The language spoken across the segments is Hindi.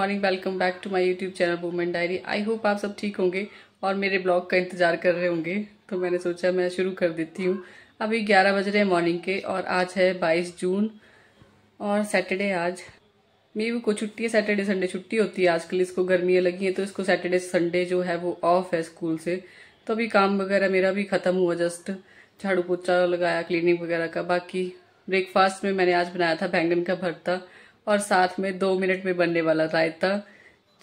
morning welcome back to my YouTube channel women diary I hope आप सब ठीक होंगे और मेरे ब्लॉग का इंतज़ार कर रहे होंगे तो मैंने सोचा मैं शुरू कर देती हूँ अभी 11 बज रहे हैं मॉर्निंग के और आज है 22 जून और सैटरडे आज मेरी भी को छुट्टी है सैटरडे संडे छुट्टी होती है आजकल इसको गर्मियाँ लगी हैं तो इसको सैटरडे संडे जो है वो ऑफ है स्कूल से तो अभी काम वगैरह मेरा भी ख़त्म हुआ जस्ट झाड़ू पोछा लगाया क्लिनिंग वगैरह का बाकी ब्रेकफास्ट में मैंने आज बनाया था बैंगन का भरता और साथ में दो मिनट में बनने वाला रायता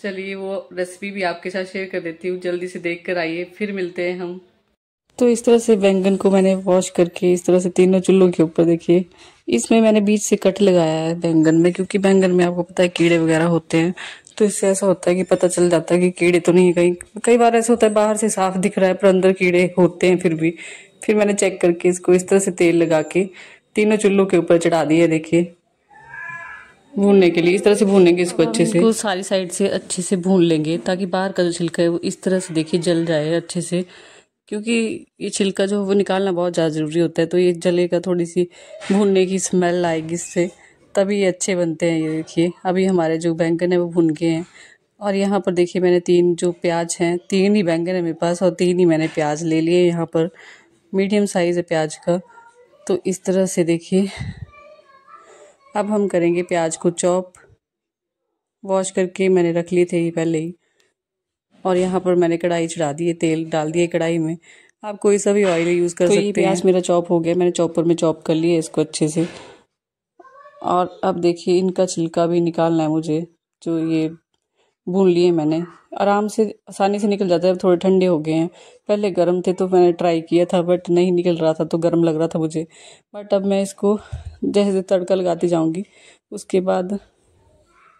चलिए वो रेसिपी भी आपके साथ शेयर कर देती हूँ जल्दी से देख कर आइए फिर मिलते हैं हम तो इस तरह से बैंगन को मैंने वॉश करके इस तरह से तीनों चुल्लों के ऊपर देखिए इसमें मैंने बीच से कट लगाया है बैंगन में क्योंकि बैंगन में आपको पता है कीड़े वगैरह होते हैं तो इससे ऐसा होता है कि पता चल जाता है कि कीड़े तो नहीं कहीं कई बार ऐसा होता है बाहर से साफ दिख रहा है पर अंदर कीड़े होते हैं फिर भी फिर मैंने चेक करके इसको इस तरह से तेल लगा के तीनों चुल्लों के ऊपर चढ़ा दिया देखिए भूनने के लिए इस तरह से भूनेंगे इसको अच्छे से इसको सारी साइड से अच्छे से भून लेंगे ताकि बाहर का जो छिलका है वो इस तरह से देखिए जल जाए अच्छे से क्योंकि ये छिलका जो वो निकालना बहुत ज़्यादा ज़रूरी होता है तो ये जलेगा थोड़ी सी भूनने की स्मेल आएगी इससे तभी अच्छे बनते हैं ये देखिए अभी हमारे जो बैंगन है वो भून गए हैं और यहाँ पर देखिए मैंने तीन जो प्याज हैं तीन ही बैंगन है मेरे पास और तीन ही मैंने प्याज ले लिए यहाँ पर मीडियम साइज़ है प्याज का तो इस तरह से देखिए अब हम करेंगे प्याज को चॉप वॉश करके मैंने रख लिए थे ये पहले ही और यहाँ पर मैंने कढ़ाई चढ़ा दी है तेल डाल दिए कढ़ाई में आप कोई सा भी ऑयल यूज़ कर तो सकते हैं प्याज मेरा चॉप हो गया मैंने चॉपर में चॉप कर लिया इसको अच्छे से और अब देखिए इनका छिलका भी निकालना है मुझे जो ये भून लिए मैंने आराम से आसानी से निकल जाता है थोड़े ठंडे हो गए हैं पहले गर्म थे तो मैंने ट्राई किया था बट नहीं निकल रहा था तो गर्म लग रहा था मुझे बट अब मैं इसको जैसे जैसे तड़का लगाती जाऊँगी उसके बाद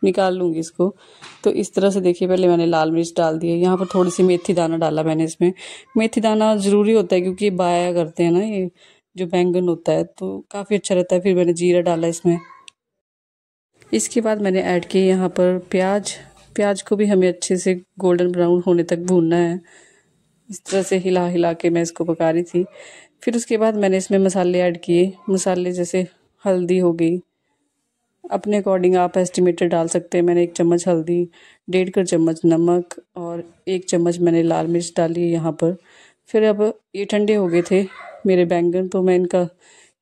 निकाल लूँगी इसको तो इस तरह से देखिए पहले मैंने लाल मिर्च डाल दी है यहाँ पर थोड़ी सी मेथी दाना डाला मैंने इसमें मेथी दाना ज़रूरी होता है क्योंकि बाया करते हैं ना ये जो बैंगन होता है तो काफ़ी अच्छा रहता है फिर मैंने जीरा डाला इसमें इसके बाद मैंने ऐड किए यहाँ पर प्याज प्याज को भी हमें अच्छे से गोल्डन ब्राउन होने तक भूनना है इस तरह से हिला हिला के मैं इसको पका रही थी फिर उसके बाद मैंने इसमें मसाले ऐड किए मसाले जैसे हल्दी हो गई अपने अकॉर्डिंग आप एस्टिमेटेड डाल सकते हैं मैंने एक चम्मच हल्दी डेढ़ कर चम्मच नमक और एक चम्मच मैंने लाल मिर्च डाली है यहाँ पर फिर अब ये ठंडे हो गए थे मेरे बैंगन तो मैं इनका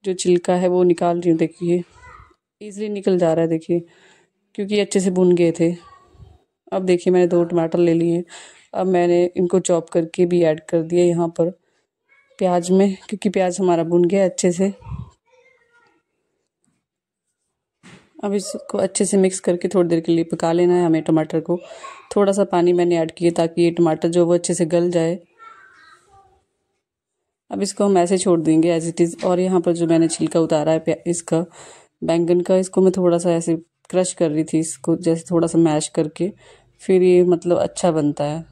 जो छिलका है वो निकाल रही हूँ देखिए ईज़िली निकल जा रहा है देखिए क्योंकि अच्छे से भुन गए थे अब देखिए मैंने दो टमाटर ले लिए अब मैंने इनको चॉप करके भी ऐड कर दिया यहाँ पर प्याज में क्योंकि प्याज हमारा भुन गया अच्छे से अब इसको अच्छे से मिक्स करके थोड़ी देर के लिए पका लेना है हमें टमाटर को थोड़ा सा पानी मैंने ऐड किया ताकि ये टमाटर जो वो अच्छे से गल जाए अब इसको हम ऐसे छोड़ देंगे एज इट इज़ और यहाँ पर जो मैंने छिलका उतारा है इसका बैंगन का इसको मैं थोड़ा सा ऐसे क्रश कर रही थी इसको जैसे थोड़ा सा मैश करके फिर ये मतलब अच्छा बनता है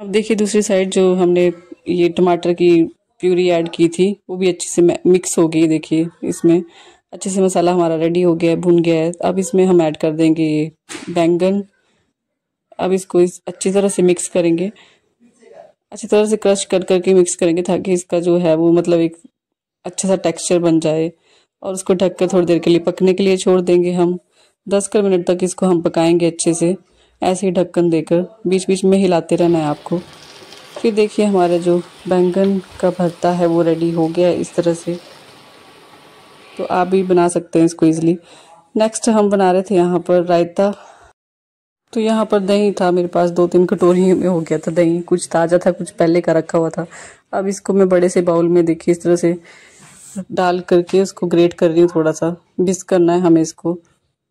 अब देखिए दूसरी साइड जो हमने ये टमाटर की प्यूरी ऐड की थी वो भी अच्छे से मिक्स हो गई देखिए इसमें अच्छे से मसाला हमारा रेडी हो गया है भुन गया है अब इसमें हम ऐड कर देंगे ये बैंगन अब इसको इस अच्छी तरह से मिक्स करेंगे अच्छी तरह से क्रश कर करके मिक्स करेंगे ताकि इसका जो है वो मतलब एक अच्छा सा टेक्सचर बन जाए और उसको ढक कर थोड़ी देर के लिए पकने के लिए छोड़ देंगे हम दस कर मिनट तक इसको हम पकाएंगे अच्छे से ऐसे ही ढक्कन देकर बीच बीच में हिलाते रहना है आपको फिर देखिए हमारा जो बैंगन का भरता है वो रेडी हो गया है इस तरह से तो आप भी बना सकते हैं इसको ईज़िली नेक्स्ट हम बना रहे थे यहाँ पर रायता तो यहाँ पर दही था मेरे पास दो तीन कटोरी में हो गया था दही कुछ ताज़ा था कुछ पहले का रखा हुआ था अब इसको मैं बड़े से बाउल में देखिए इस तरह से डाल करके उसको ग्रेट कर रही हूँ थोड़ा सा बिस करना है हमें इसको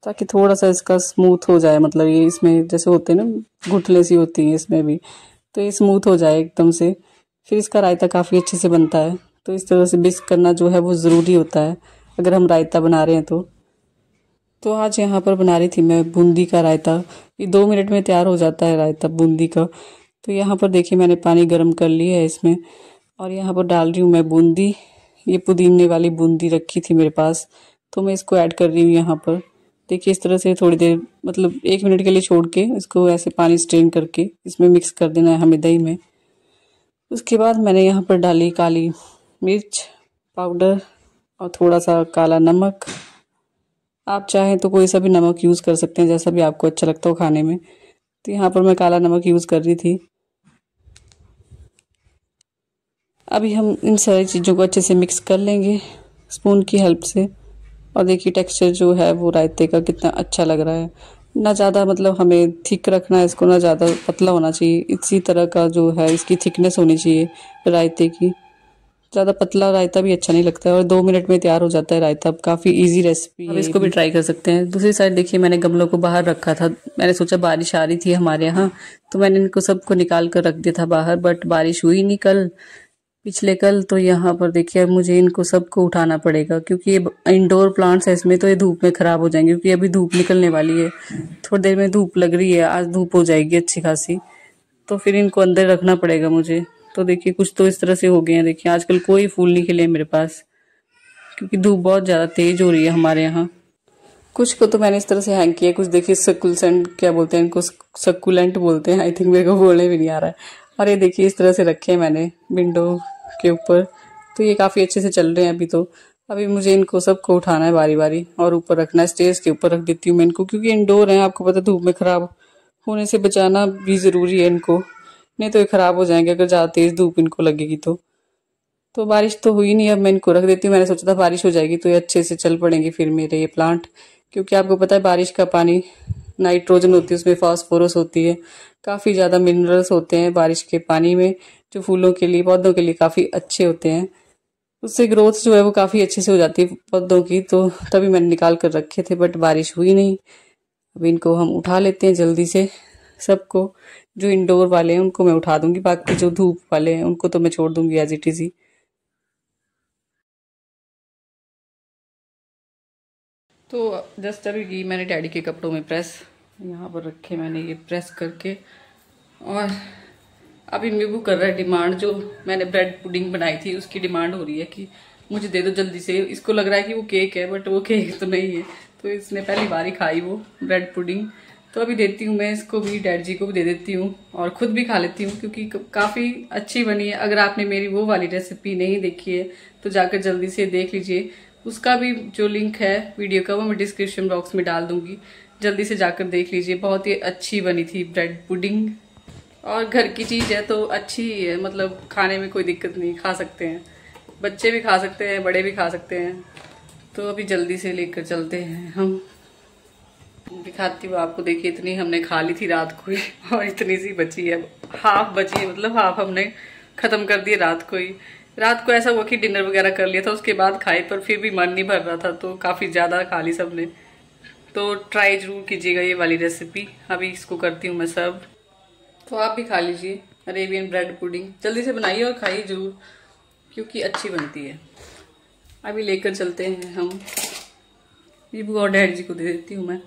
ताकि थोड़ा सा इसका स्मूथ हो जाए मतलब ये इसमें जैसे होते हैं ना घुटले सी होती है इसमें भी तो ये स्मूथ हो जाए एकदम से फिर इसका रायता काफ़ी अच्छे से बनता है तो इस तरह से बिस्क करना जो है वो ज़रूरी होता है अगर हम रायता बना रहे हैं तो तो आज यहाँ पर बना रही थी मैं बूंदी का रायता ये दो मिनट में तैयार हो जाता है रायता बूंदी का तो यहाँ पर देखिए मैंने पानी गर्म कर लिया है इसमें और यहाँ पर डाल रही हूँ मैं बूंदी ये पुदीने वाली बूंदी रखी थी मेरे पास तो मैं इसको ऐड कर रही हूँ यहाँ पर देखिए इस तरह से थोड़ी देर मतलब एक मिनट के लिए छोड़ के इसको ऐसे पानी स्ट्रेन करके इसमें मिक्स कर देना है हमें दही में उसके बाद मैंने यहाँ पर डाली काली मिर्च पाउडर और थोड़ा सा काला नमक आप चाहें तो कोई सा भी नमक यूज़ कर सकते हैं जैसा भी आपको अच्छा लगता हो खाने में तो यहाँ पर मैं काला नमक यूज़ कर रही थी अभी हम इन सारी चीज़ों को अच्छे से मिक्स कर लेंगे स्पून की हेल्प से और देखिए टेक्सचर जो है वो रायते का कितना अच्छा लग रहा है ना ज़्यादा मतलब हमें थिक रखना है इसको ना ज़्यादा पतला होना चाहिए इसी तरह का जो है इसकी थिकनेस होनी चाहिए रायते की ज़्यादा पतला रायता भी अच्छा नहीं लगता है और दो मिनट में तैयार हो जाता है रायता काफ़ी इजी रेसिपी है इसको भी ट्राई कर सकते हैं दूसरी साइड देखिए मैंने गमलों को बाहर रखा था मैंने सोचा बारिश आ रही थी हमारे यहाँ तो मैंने इनको सबको निकाल कर रख दिया था बाहर बट बारिश हुई नहीं कल पिछले कल तो यहाँ पर देखिए मुझे इनको सबको उठाना पड़ेगा क्योंकि ये इंडोर प्लांट्स है इसमें तो ये धूप में ख़राब हो जाएंगे क्योंकि अभी धूप निकलने वाली है थोड़ी देर में धूप लग रही है आज धूप हो जाएगी अच्छी खासी तो फिर इनको अंदर रखना पड़ेगा मुझे तो देखिए कुछ तो इस तरह से हो गए हैं देखिए आजकल कोई फूल नहीं खिले मेरे पास क्योंकि धूप बहुत ज़्यादा तेज़ हो रही है हमारे यहाँ कुछ को तो मैंने इस तरह से हैंग किया कुछ देखिए सकुलसेंट क्या बोलते हैं इनको सकुलेंट बोलते हैं आई थिंक मेरे को बोलने भी नहीं आ रहा है और ये देखिए इस तरह से रखे हैं मैंने विंडो के ऊपर तो ये काफ़ी अच्छे से चल रहे हैं अभी तो अभी मुझे इनको सबको उठाना है बारी बारी और ऊपर रखना है स्टेज के ऊपर रख देती हूँ मैं इनको क्योंकि इंडोर हैं आपको पता धूप में ख़राब होने से बचाना भी ज़रूरी है इनको नहीं तो ये ख़राब हो जाएंगे अगर ज़्यादा तेज़ धूप इनको लगेगी तो तो बारिश तो हुई नहीं अब मैं इनको रख देती हूँ मैंने सोचा था बारिश हो जाएगी तो ये अच्छे से चल पड़ेंगे फिर मेरे ये प्लांट क्योंकि आपको पता है बारिश का पानी नाइट्रोजन होती है उसमें फास्फोरस होती है काफ़ी ज़्यादा मिनरल्स होते हैं बारिश के पानी में जो फूलों के लिए पौधों के लिए काफ़ी अच्छे होते हैं उससे ग्रोथ जो है वो काफ़ी अच्छे से हो जाती है पौधों की तो तभी मैंने निकाल कर रखे थे बट बारिश हुई नहीं अब इनको हम उठा लेते हैं जल्दी से सबको जो इंडोर वाले हैं उनको मैं उठा दूंगी बाकी जो धूप वाले हैं उनको तो मैं छोड़ दूंगी एज इट इज़ ही तो जस्ट अभी की मैंने डैडी के कपड़ों में प्रेस यहाँ पर रखे मैंने ये प्रेस करके और अभी मीबू कर रहा है डिमांड जो मैंने ब्रेड पुडिंग बनाई थी उसकी डिमांड हो रही है कि मुझे दे दो जल्दी से इसको लग रहा है कि वो केक है बट वो केक तो नहीं है तो इसने पहली बार ही खाई वो ब्रेड पुडिंग तो अभी देती हूँ मैं इसको भी डैड जी को भी दे देती हूँ और ख़ुद भी खा लेती हूँ क्योंकि काफ़ी अच्छी बनी है अगर आपने मेरी वो वाली रेसिपी नहीं देखी है तो जाकर जल्दी से देख लीजिए उसका भी जो लिंक है वीडियो का वो मैं डिस्क्रिप्शन बॉक्स में डाल दूंगी जल्दी से जाकर देख लीजिए बहुत ही अच्छी बनी थी ब्रेड पुडिंग और घर की चीज़ है तो अच्छी ही है मतलब खाने में कोई दिक्कत नहीं खा सकते हैं बच्चे भी खा सकते हैं बड़े भी खा सकते हैं तो अभी जल्दी से लेकर चलते हैं हम दिखाती हूँ आपको देखिए इतनी हमने खा ली थी रात को ही और इतनी सी बची है हाफ बची है मतलब हाफ हमने ख़त्म कर दिए रात को ही रात को ऐसा हुआ कि डिनर वगैरह कर लिया था उसके बाद खाए पर फिर भी मन नहीं भर रहा था तो काफ़ी ज़्यादा खा ली सबने तो ट्राई ज़रूर कीजिएगा ये वाली रेसिपी अभी इसको करती हूँ मैं सर्व तो आप भी खा लीजिए अरेबियन ब्रेड पुडिंग जल्दी से बनाइए और खाइए ज़रूर क्योंकि अच्छी बनती है अभी लेकर चलते हैं हम ये और डैड जी को दे देती हूँ मैं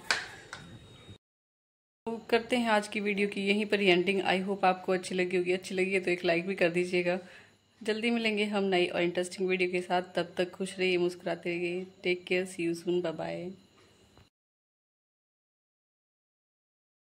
तो करते हैं आज की वीडियो की यहीं पर ही एंडिंग आई होप आपको अच्छी लगी होगी अच्छी लगी है तो एक लाइक भी कर दीजिएगा जल्दी मिलेंगे हम नई और इंटरेस्टिंग वीडियो के साथ तब तक खुश रहिए मुस्कुराते रहिए take care see you soon bye